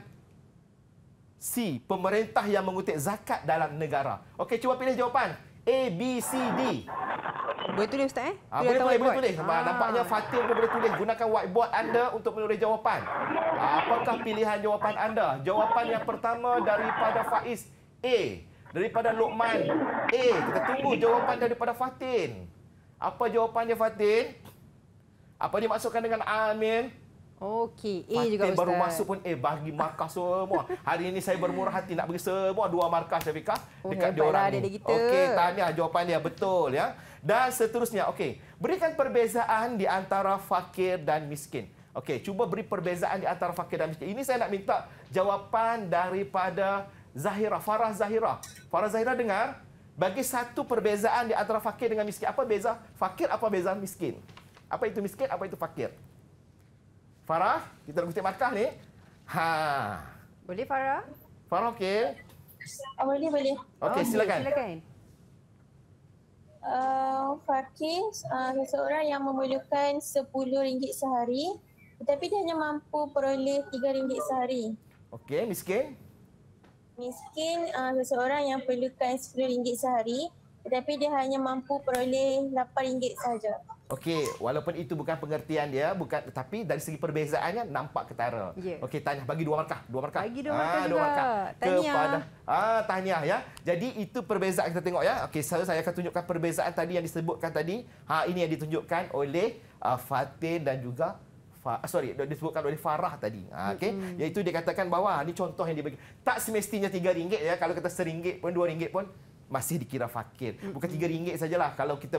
C pemerintah yang mengutip zakat dalam negara. Okey cuba pilih jawapan. A B C D. Boleh tulis ustaz eh? Ha, boleh, boleh, boleh tulis, ha. Nampaknya Fatin pun boleh tulis gunakan whiteboard anda untuk menulis jawapan. Apakah pilihan jawapan anda? Jawapan yang pertama daripada Faiz A. Daripada Luqman A. Kita tunggu jawapan daripada Fatin. Apa jawapannya Fatin? Apa dimaksudkan dengan amin? Okey, eh Patin juga Ustaz. baru masuk pun eh bagi markah semua. Hari ini saya bermurah hati nak bagi semua dua markah Syafiqah oh, dekat dia orang. Lah okey, tanya jawapan dia betul ya. Dan seterusnya, okey. Berikan perbezaan di antara fakir dan miskin. Okey, cuba beri perbezaan di antara fakir dan miskin. Ini saya nak minta jawapan daripada Zahira, Farah Zahira. Farah Zahira dengar, bagi satu perbezaan di antara fakir dengan miskin. Apa beza fakir apa beza miskin? Apa itu miskin, apa itu fakir? Farah, kita nak kutip markah ni. Ha. Boleh Farah? Farah okey. Oh, boleh, boleh. Okey, oh, silakan. Silakan. Uh, ah, Fakir, uh, ah, seseorang yang memerlukan RM10 sehari tetapi dia hanya mampu peroleh RM3 sehari. Okey, miskin? Miskin, uh, seseorang yang perlukan RM10 sehari tetapi dia hanya mampu peroleh RM8 sahaja. Okey, walaupun itu bukan pengertian dia, bukan tapi dari segi perbezaannya nampak ketara. Yeah. Okey, tanya bagi dua markah, dua markah. Bagi dua ah, markah. Ha, dua markah. Tanya. ah, tanya ya. Jadi itu perbezaan kita tengok ya. Okey, saya saya akan tunjukkan perbezaan tadi yang disebutkan tadi. Ha, ini yang ditunjukkan oleh uh, Fatin dan juga Fa, ah, sorry, disebutkan oleh Farah tadi. Ha, okay? mm -hmm. Iaitu dia katakan bahawa ini contoh yang dia bagi Tak semestinya RM3 ya. Kalau kata RM1 pun, RM2 pun masih dikira fakir. Bukan RM3 sajalah. Kalau kita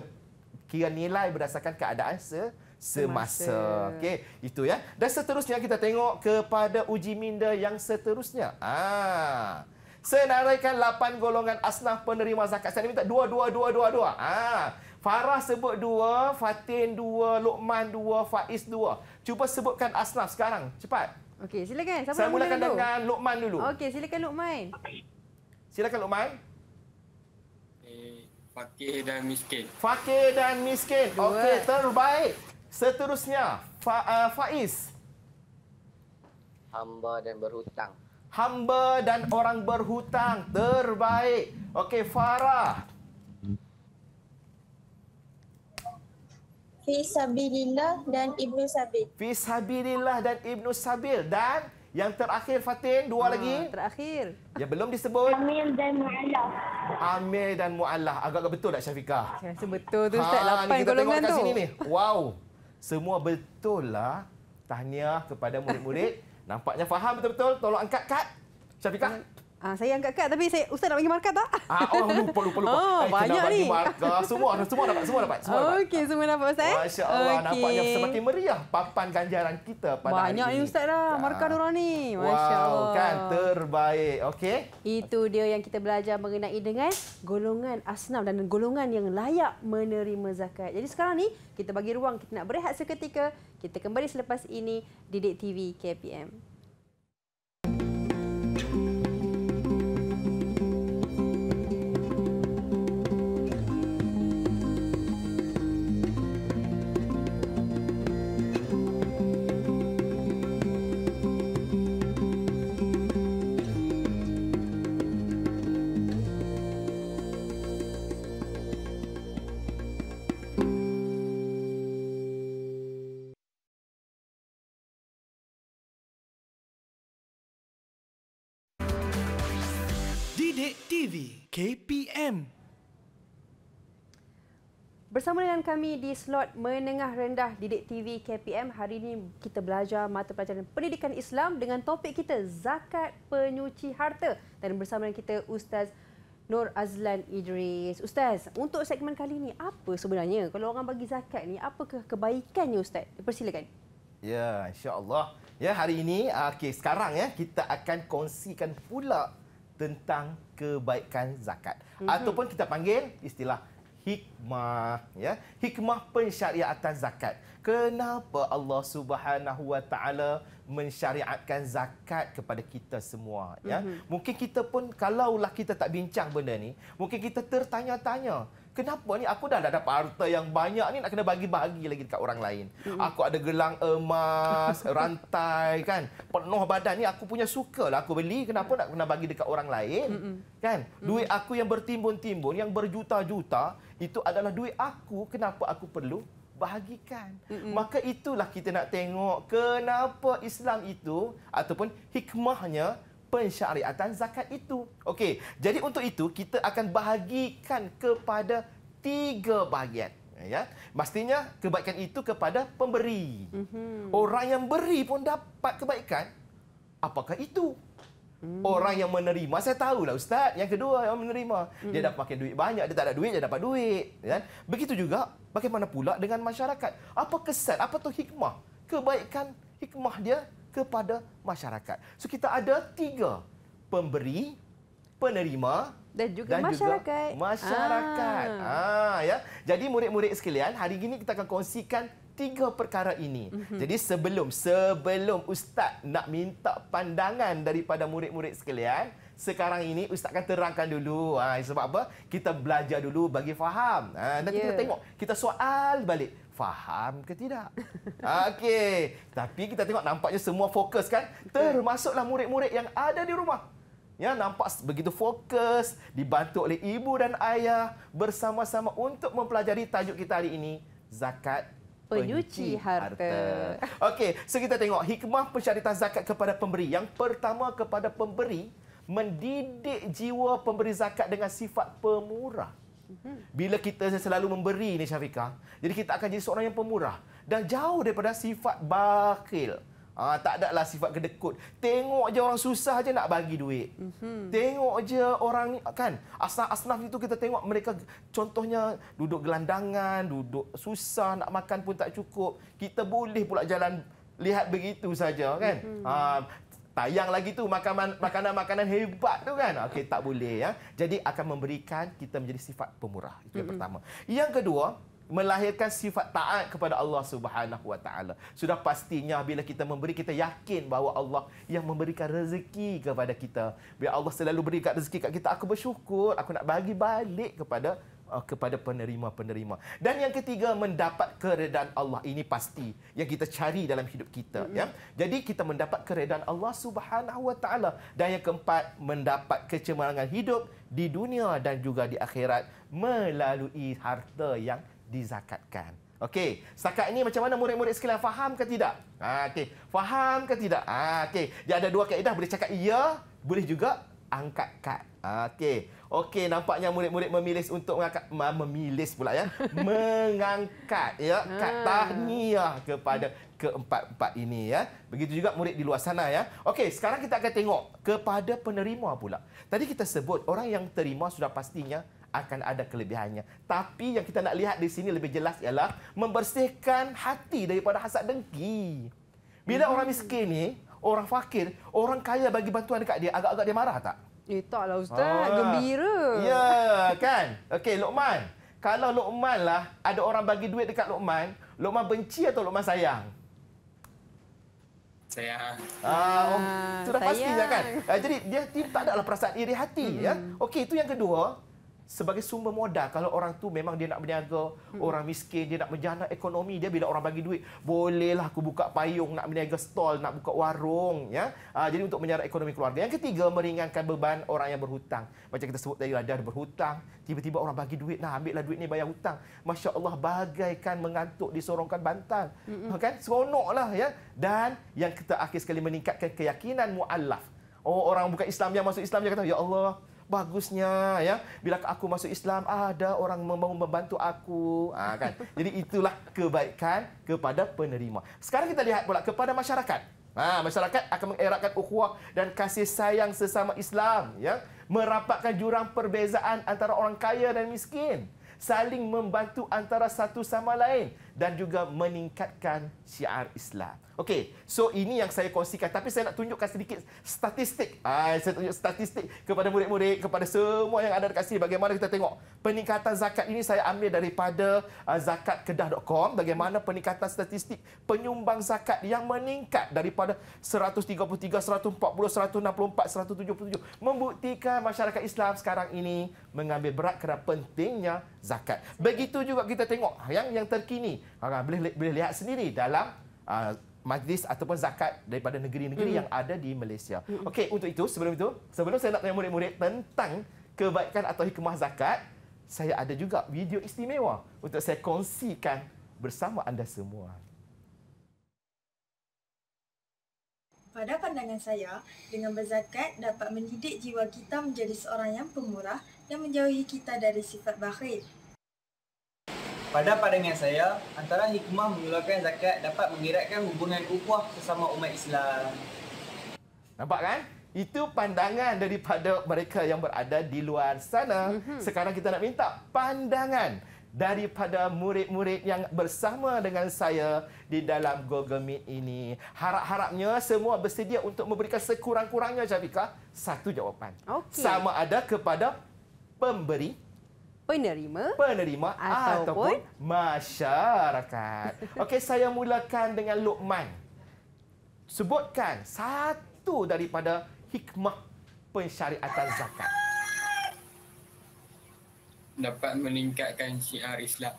kira nilai berdasarkan keadaan se semasa. Okey, itu ya. Dan seterusnya kita tengok kepada uji minda yang seterusnya. Ah. Senaraikan 8 golongan asnaf penerima zakat. Saya minta dua, dua, dua, dua, Ah. Farah sebut dua, Fatin dua, Luqman dua, Faiz dua. Cuba sebutkan asnaf sekarang. Cepat. Okey, silakan. Siapa Saya mulakan dulu? dengan Luqman dulu. Okey, silakan Luqman. Silakan Luqman. Fakir dan miskin. Fakir dan miskin. Okey, terbaik. Seterusnya, Fa, uh, Faiz. Hamba dan berhutang. Hamba dan orang berhutang. Terbaik. Okey, Farah. Fisabilillah dan Ibnu Sabil. Fisabilillah dan Ibnu Sabil. Dan... Yang terakhir Fatin, dua ha, lagi. Terakhir. Ya belum disebut. Amil dan Mu'allah. Amil dan Mu'allah. Agak-agak betul tak Syafika? Ya betul tu ha, Ustaz. Ha, Lapan golongan tu. Sini, Wow. Semua betul lah. Tahniah kepada murid-murid. Nampaknya faham betul-betul. Tolong angkat kad. Syafiqah. Hmm. Ah, saya angkat kad tapi saya ustaz nak bagi markah tak? Ah, oh, lupa lupa lupa. Oh, Ay, banyak kena ni. markah semua semua dapat semua dapat semua. Okey, semua dapat ustaz. Eh? Masya-Allah okay. nampaknya semakin meriah papan ganjaran kita pada banyak hari ini. Banyak ni ustaz dah markah ah. dia orang ni. Masya-Allah. Wow, kan terbaik. Okey. Itu dia yang kita belajar mengenai dengan golongan asnaf dan golongan yang layak menerima zakat. Jadi sekarang ni kita bagi ruang kita nak berehat seketika. Kita kembali selepas ini di Didik TV KPM. TV KPM Bersama dengan kami di slot menengah rendah Didik TV KPM hari ini kita belajar mata pelajaran pendidikan Islam dengan topik kita zakat penyuci harta dan bersama dengan kita Ustaz Nur Azlan Idris. Ustaz, untuk segmen kali ini apa sebenarnya kalau orang bagi zakat ni apakah kebaikannya Ustaz? Persilakan. Ya, insya-Allah. Ya, hari ini ah, okey sekarang ya kita akan kongsikan pula tentang kebaikan zakat mm-hmm. ataupun kita panggil istilah hikmah ya hikmah pensyariatan zakat kenapa Allah Subhanahu Wa Taala mensyariatkan zakat kepada kita semua ya mm-hmm. mungkin kita pun kalaulah kita tak bincang benda ni mungkin kita tertanya-tanya kenapa ni aku dah ada dapat harta yang banyak ni nak kena bagi-bagi lagi dekat orang lain. hmm Aku ada gelang emas, rantai kan. Penuh badan ni aku punya suka lah. aku beli kenapa nak kena bagi dekat orang lain? hmm Kan? Duit aku yang bertimbun-timbun yang berjuta-juta itu adalah duit aku kenapa aku perlu bahagikan. hmm Maka itulah kita nak tengok kenapa Islam itu ataupun hikmahnya pensyariatan zakat itu. Okey, jadi untuk itu kita akan bahagikan kepada tiga bahagian. Ya, pastinya kebaikan itu kepada pemberi. Mhm. Orang yang beri pun dapat kebaikan. Apakah itu? Hmm. Orang yang menerima, saya tahu lah, Ustaz. Yang kedua yang menerima. Hmm. Dia dah pakai duit banyak, dia tak ada duit, dia dapat duit. Kan? Begitu juga, bagaimana pula dengan masyarakat? Apa kesan, apa tu hikmah? Kebaikan hikmah dia kepada masyarakat. So kita ada tiga pemberi, penerima dan juga dan masyarakat. Juga masyarakat. Ah. ah ya. Jadi murid-murid sekalian, hari ini kita akan kongsikan tiga perkara ini. Mm-hmm. Jadi sebelum sebelum ustaz nak minta pandangan daripada murid-murid sekalian, sekarang ini ustaz akan terangkan dulu. Ah ha, sebab apa? Kita belajar dulu bagi faham. Ah ha, nanti yeah. kita ya. tengok, kita soal balik faham ke tidak. Okey, tapi kita tengok nampaknya semua fokus kan? Termasuklah murid-murid yang ada di rumah. Ya, nampak begitu fokus, dibantu oleh ibu dan ayah bersama-sama untuk mempelajari tajuk kita hari ini, zakat penyuci harta. harta. Okey, so kita tengok hikmah pensyaritan zakat kepada pemberi. Yang pertama kepada pemberi, mendidik jiwa pemberi zakat dengan sifat pemurah. Mm-hmm. Bila kita selalu memberi ini Syafiqah, jadi kita akan jadi seorang yang pemurah. Dan jauh daripada sifat bakil. Ha, tak ada lah sifat kedekut. Tengok aja orang susah aja nak bagi duit. Mm-hmm. Tengok aja orang ni, kan? Asnaf-asnaf itu kita tengok mereka contohnya duduk gelandangan, duduk susah, nak makan pun tak cukup. Kita boleh pula jalan lihat begitu saja kan. Ha, Tayang lagi tu makanan makanan makanan hebat tu kan. Okey tak boleh ya. Jadi akan memberikan kita menjadi sifat pemurah. Itu yang pertama. Yang kedua, melahirkan sifat taat kepada Allah Subhanahu Wa Taala. Sudah pastinya bila kita memberi kita yakin bahawa Allah yang memberikan rezeki kepada kita. Bila Allah selalu berikan rezeki kat kita. Aku bersyukur, aku nak bagi balik kepada Uh, kepada penerima-penerima. Dan yang ketiga mendapat keredaan Allah ini pasti yang kita cari dalam hidup kita mm-hmm. ya. Jadi kita mendapat keredaan Allah Subhanahu Wa dan yang keempat mendapat kecemerlangan hidup di dunia dan juga di akhirat melalui harta yang dizakatkan. Okey, setakat ini macam mana murid-murid sekalian faham ke tidak? Ha, okey, faham ke tidak? Ha, okey, dia ada dua kaedah boleh cakap ya, boleh juga angkat kad. Ah, okey. Okey, nampaknya murid-murid memilih untuk mengangkat memilih pula ya. mengangkat ya ah. kad tahniah ya kepada keempat-empat ini ya. Begitu juga murid di luar sana ya. Okey, sekarang kita akan tengok kepada penerima pula. Tadi kita sebut orang yang terima sudah pastinya akan ada kelebihannya. Tapi yang kita nak lihat di sini lebih jelas ialah membersihkan hati daripada hasad dengki. Bila hmm. orang miskin ni, orang fakir, orang kaya bagi bantuan dekat dia, agak-agak dia marah tak? Eh, taklah Ustaz. Ah. Gembira. Ya, kan? Okey, Luqman. Kalau Luqman lah, ada orang bagi duit dekat Luqman, Luqman benci atau Luqman sayang? Sayang. Ah, oh, ah, sudah pasti lah kan? Ah, jadi, dia, dia tak ada lah perasaan iri hati. Hmm. ya. Okey, itu yang kedua sebagai sumber modal kalau orang tu memang dia nak berniaga hmm. orang miskin dia nak menjana ekonomi dia bila orang bagi duit bolehlah aku buka payung nak berniaga stall nak buka warung ya uh, jadi untuk menjana ekonomi keluarga yang ketiga meringankan beban orang yang berhutang macam kita sebut tadi ada berhutang tiba-tiba orang bagi duit nah lah duit ni bayar hutang masya-Allah bagaikan mengantuk disorongkan bantal hmm. kan seronoklah ya dan yang terakhir sekali meningkatkan keyakinan muallaf oh orang bukan Islam yang masuk Islam dia kata ya Allah bagusnya ya bila aku masuk Islam ada orang mau membantu aku ha, kan jadi itulah kebaikan kepada penerima sekarang kita lihat pula kepada masyarakat ha, masyarakat akan mengeratkan ukhuwah dan kasih sayang sesama Islam ya merapatkan jurang perbezaan antara orang kaya dan miskin saling membantu antara satu sama lain dan juga meningkatkan syiar Islam. Okey, so ini yang saya kongsikan tapi saya nak tunjukkan sedikit statistik. Ah, saya tunjuk statistik kepada murid-murid, kepada semua yang ada dekat sini bagaimana kita tengok peningkatan zakat ini saya ambil daripada ah, zakatkedah.com bagaimana peningkatan statistik penyumbang zakat yang meningkat daripada 133, 140, 164, 177 membuktikan masyarakat Islam sekarang ini mengambil berat kerana pentingnya zakat. Begitu juga kita tengok yang yang terkini Orang boleh, boleh lihat sendiri dalam uh, majlis ataupun zakat daripada negeri-negeri mm. yang ada di Malaysia. Mm. Okey, untuk itu, sebelum itu, sebelum saya nak tanya murid-murid tentang kebaikan atau hikmah zakat, saya ada juga video istimewa untuk saya kongsikan bersama anda semua. Pada pandangan saya, dengan berzakat dapat mendidik jiwa kita menjadi seorang yang pemurah dan menjauhi kita dari sifat bakhil pada pandangan saya, antara hikmah mengeluarkan zakat dapat mengeratkan hubungan ukhuwah sesama umat Islam. Nampak kan? Itu pandangan daripada mereka yang berada di luar sana. Mhm. Sekarang kita nak minta pandangan daripada murid-murid yang bersama dengan saya di dalam Google Meet ini. Harap-harapnya semua bersedia untuk memberikan sekurang-kurangnya, Syafiqah, satu jawapan. Okay. Sama ada kepada pemberi penerima penerima ataupun, ataupun masyarakat. Okey, saya mulakan dengan Luqman. Sebutkan satu daripada hikmah pensyariatan zakat. Dapat meningkatkan syiar Islam.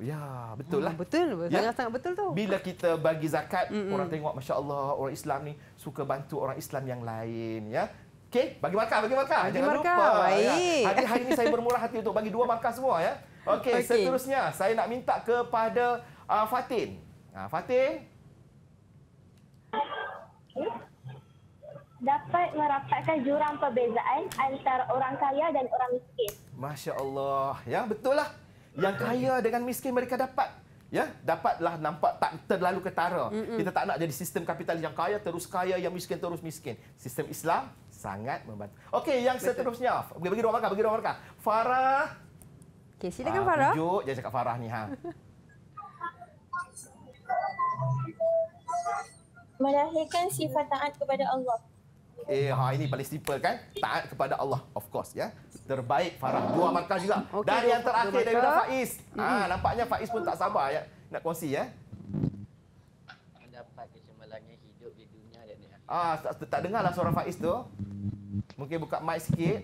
Ya, betul lah. Hmm, betul, ya. sangat-sangat ya? betul tu. Bila kita bagi zakat, mm -mm. orang tengok, Masya Allah, orang Islam ni suka bantu orang Islam yang lain. ya. Okey, bagi markah, bagi markah. Bagi Jangan markah. lupa. Ya. Baik. Ya. Hari ini saya bermurah hati untuk bagi dua markah semua ya. Okey, okay. seterusnya saya nak minta kepada uh, Fatin. Ah uh, Fatin. Dapat merapatkan jurang perbezaan antara orang kaya dan orang miskin. Masya-Allah. Ya, betul lah. Yang kaya dengan miskin mereka dapat ya dapatlah nampak tak terlalu ketara. Mm -mm. Kita tak nak jadi sistem kapitalis yang kaya terus kaya, yang miskin terus miskin. Sistem Islam sangat membantu. Okey, yang Betul. seterusnya. Bagi, bagi ruang markah, bagi ruang markah. Farah. Okey, silakan ha, Farah. Tunjuk, jangan cakap Farah ni. Ha. Melahirkan sifat taat kepada Allah. Eh, ha, ini paling simple kan? Taat kepada Allah, of course. ya. Terbaik Farah. Dua markah juga. Okay, Dan yang terakhir dari Faiz. Ha, nampaknya Faiz pun tak sabar ya, nak kongsi. Ya. Ah, tak, tak dengar lah suara Faiz tu. Mungkin buka mic sikit.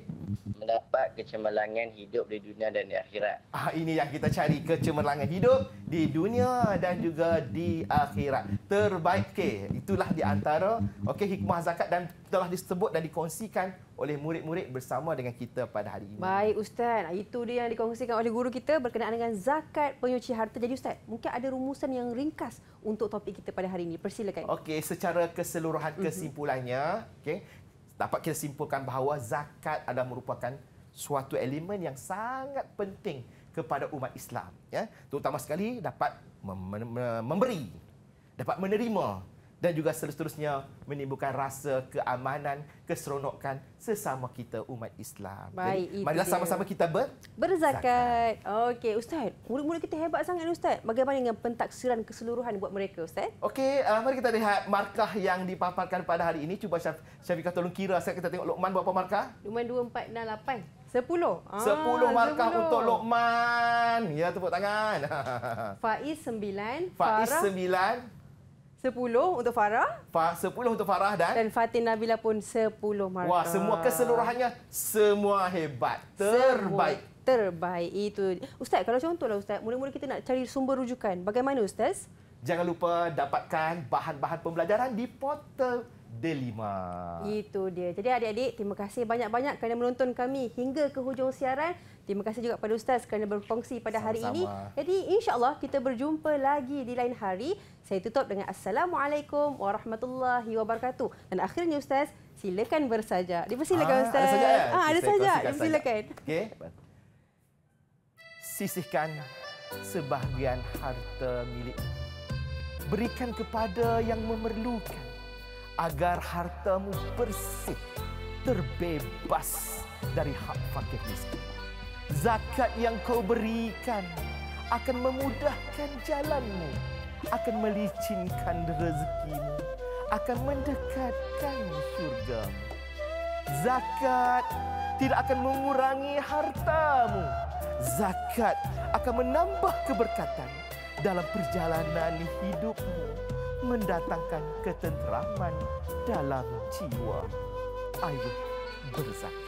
Mendapat kecemerlangan hidup di dunia dan di akhirat. Ah ini yang kita cari kecemerlangan hidup di dunia dan juga di akhirat. Terbaik ke? Okay. Itulah di antara okey hikmah zakat dan telah disebut dan dikongsikan oleh murid-murid bersama dengan kita pada hari ini. Baik ustaz, itu dia yang dikongsikan oleh guru kita berkenaan dengan zakat penyuci harta. Jadi ustaz, mungkin ada rumusan yang ringkas untuk topik kita pada hari ini. Persilakan. Okey, secara keseluruhan mhm. kesimpulannya, okey dapat kita simpulkan bahawa zakat adalah merupakan suatu elemen yang sangat penting kepada umat Islam ya terutama sekali dapat memberi dapat menerima dan juga seterusnya menimbulkan rasa keamanan, keseronokan sesama kita umat Islam. Baik, Jadi, marilah sama-sama kita ber berzakat. Okey, Ustaz. Murid-murid kita hebat sangat, Ustaz. Bagaimana dengan pentaksiran keseluruhan buat mereka, Ustaz? Okey, uh, mari kita lihat markah yang dipaparkan pada hari ini. Cuba Syaf Syafiqah tolong kira. saya kita tengok Luqman berapa markah? Luqman 2, 4, 6, 8. 10. 10 markah 10. untuk Luqman. Ya, tepuk tangan. Faiz 9. Faiz 9. Sepuluh untuk Farah. Sepuluh untuk Farah dan? Dan Fatin Nabila lah pun sepuluh markah. Wah, semua keseluruhannya, semua hebat. Terbaik. Semua terbaik. Itu. Ustaz, kalau contohlah Ustaz, mula-mula kita nak cari sumber rujukan. Bagaimana Ustaz? Jangan lupa dapatkan bahan-bahan pembelajaran di portal Delima. Itu dia. Jadi adik-adik, terima kasih banyak-banyak kerana menonton kami hingga ke hujung siaran. Terima kasih juga kepada Ustaz kerana berfungsi pada Sama-sama. hari ini. Jadi insyaAllah kita berjumpa lagi di lain hari. Saya tutup dengan Assalamualaikum Warahmatullahi Wabarakatuh. Dan akhirnya Ustaz, silakan bersaja. Dipersilakan Ustaz. Ah, ada sajak? Ya? Eh? Ah, ada sajak. Dipersilakan. Okay. Sisihkan sebahagian harta milik, Berikan kepada yang memerlukan agar hartamu bersih, terbebas dari hak fakir miskin. Zakat yang kau berikan akan memudahkan jalanmu, akan melicinkan rezekimu, akan mendekatkan syurgamu. Zakat tidak akan mengurangi hartamu. Zakat akan menambah keberkatan dalam perjalanan hidupmu mendatangkan ketenteraman dalam jiwa. Ayuh berzakat.